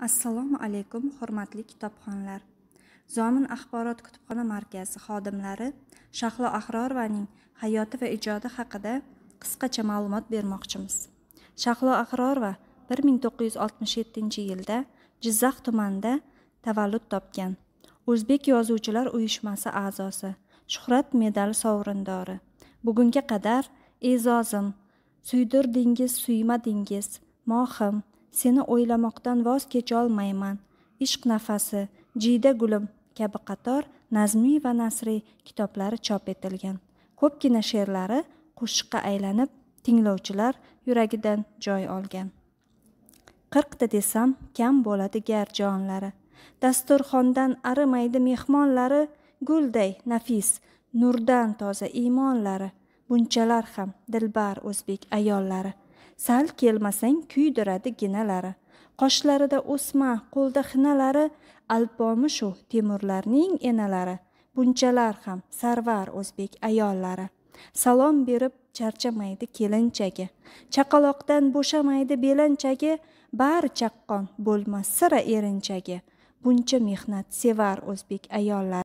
assalomu alaykum hurmatli kitobxonlar zomin axborot kutubxona markazi xodimlari shahlo ahrorovaning hayoti va ijodi haqida qisqacha ma'lumot bermoqchimiz shahlo ahrorova bir ming to'qqiz yuz oltmish yettinchi yilda jizzax tumanida tavallud topgan o'zbek yozuvchilar uyushmasi a'zosi shuhrat medali sovrindori bugunga qadar e'zozim suydirdingiz suymadingiz mohim seni o'ylamoqdan voz kecholmayman ishq nafasi jiyda gulim kabi qator nazmiy va nasriy kitoblari chop etilgan ko'pgina she'rlari qo'shiqqa aylanib tinglovchilar yuragidan joy olgan qirqta desam kam bo'ladi gar jonlari dasturxondan arimaydi mehmonlari gulday nafis nurdan toza iymonlari bunchalar ham dilbar o'zbek ayollari sal kelmasang kuydiradi ginalari qoshlarida o'sma qo'lda xinalari alpomi shu temurlarning enalari bunchalar ham sarvar o'zbek ayollari salom berib charchamaydi kelinchagi chaqaloqdan bo'shamaydi belanchagi bari chaqqon bo'lmas sira erinchagi buncha mehnat sevar o'zbek ayollari